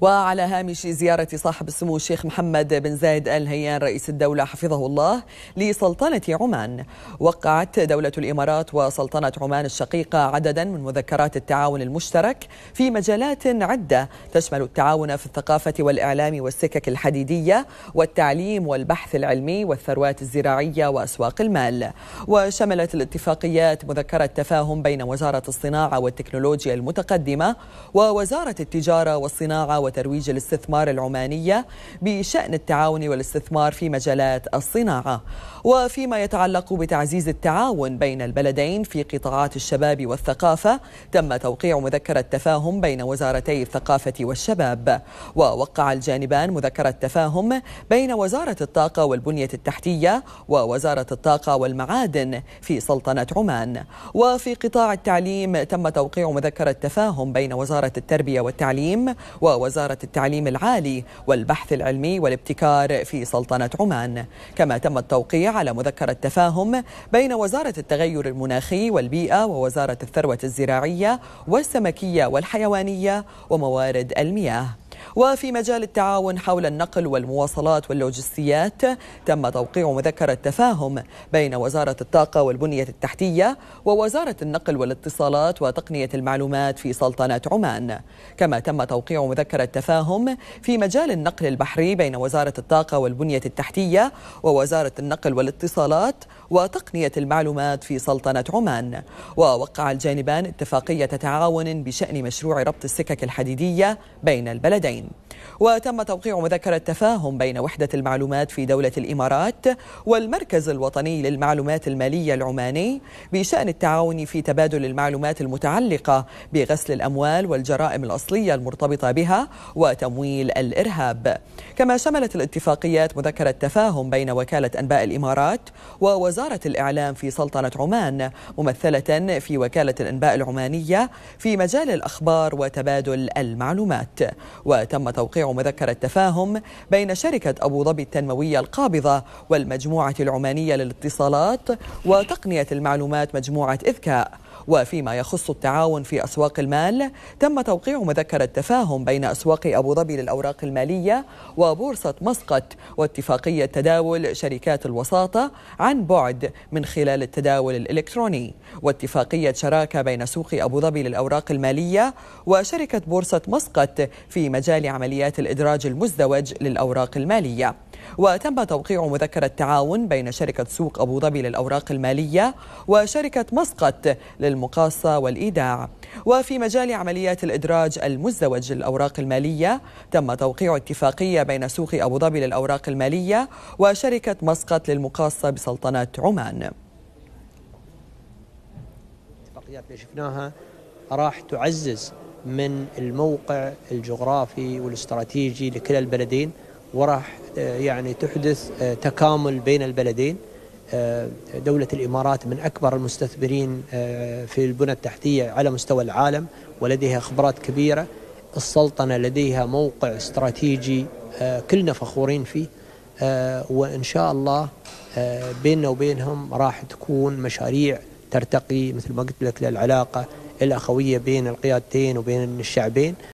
وعلى هامش زيارة صاحب السمو الشيخ محمد بن زايد آل نهيان رئيس الدولة حفظه الله لسلطنة عمان وقعت دولة الإمارات وسلطنة عمان الشقيقة عددا من مذكرات التعاون المشترك في مجالات عدة تشمل التعاون في الثقافة والإعلام والسكك الحديدية والتعليم والبحث العلمي والثروات الزراعية وأسواق المال وشملت الاتفاقيات مذكرة تفاهم بين وزارة الصناعة والتكنولوجيا المتقدمة ووزارة التجارة والصناعة وترويج الاستثمار العمانية بشأن التعاون والاستثمار في مجالات الصناعة وفيما يتعلق بتعزيز التعاون بين البلدين في قطاعات الشباب والثقافة تم توقيع مذكرة تفاهم بين وزارتي الثقافة والشباب ووقع الجانبان مذكرة تفاهم بين وزارة الطاقة والبنية التحتية ووزارة الطاقة والمعادن في سلطنة عمان وفي قطاع التعليم تم توقيع مذكرة تفاهم بين وزارة التربية والتعليم ووزارة وزارة التعليم العالي والبحث العلمي والابتكار في سلطنة عمان كما تم التوقيع على مذكرة تفاهم بين وزارة التغير المناخي والبيئة ووزارة الثروة الزراعية والسمكية والحيوانية وموارد المياه وفي مجال التعاون حول النقل والمواصلات واللوجستيات تم توقيع مذكرة تفاهم بين وزارة الطاقة والبنية التحتية ووزارة النقل والاتصالات وتقنية المعلومات في سلطنة عمان كما تم توقيع مذكرة تفاهم في مجال النقل البحري بين وزارة الطاقة والبنية التحتية ووزارة النقل والاتصالات وتقنية المعلومات في سلطنة عمان ووقع الجانبان اتفاقية تعاون بشأن مشروع ربط السكك الحديدية بين البلدين mind وتم توقيع مذكرة تفاهم بين وحدة المعلومات في دولة الإمارات والمركز الوطني للمعلومات المالية العماني بشأن التعاون في تبادل المعلومات المتعلقة بغسل الأموال والجرائم الأصلية المرتبطة بها وتمويل الإرهاب كما شملت الاتفاقيات مذكرة تفاهم بين وكالة أنباء الإمارات ووزارة الإعلام في سلطنة عمان ممثلة في وكالة الأنباء العمانية في مجال الأخبار وتبادل المعلومات وتم توقيع توقيع مذكرة تفاهم بين شركة أبو ظبي التنموية القابضة والمجموعة العمانية للاتصالات وتقنية المعلومات مجموعة إذكاء وفيما يخص التعاون في أسواق المال تم توقيع مذكرة تفاهم بين أسواق أبو ظبي للأوراق المالية وبورصة مسقط واتفاقية تداول شركات الوساطة عن بعد من خلال التداول الإلكتروني واتفاقية شراكة بين سوق أبو ظبي للأوراق المالية وشركة بورصة مسقط في مجال عمليات الإدراج المزدوج للأوراق المالية وتم توقيع مذكرة تعاون بين شركة سوق أبو ظبي للأوراق المالية وشركة مسقط للمقاصة والإيداع وفي مجال عمليات الإدراج المزدوج للأوراق المالية تم توقيع اتفاقية بين سوق أبو ظبي للأوراق المالية وشركة مسقط للمقاصة بسلطنة عمان الاتفاقيات اللي شفناها راح تعزز من الموقع الجغرافي والاستراتيجي لكلا البلدين وراح آه، يعني تحدث آه، تكامل بين البلدين آه، دولة الإمارات من أكبر المستثمرين في البنى التحتية على مستوى العالم ولديها خبرات كبيرة السلطنة لديها موقع استراتيجي كلنا فخورين فيه وإن شاء الله بيننا وبينهم راح تكون مشاريع ترتقي مثل ما قلت لك للعلاقة الأخوية بين القيادتين وبين الشعبين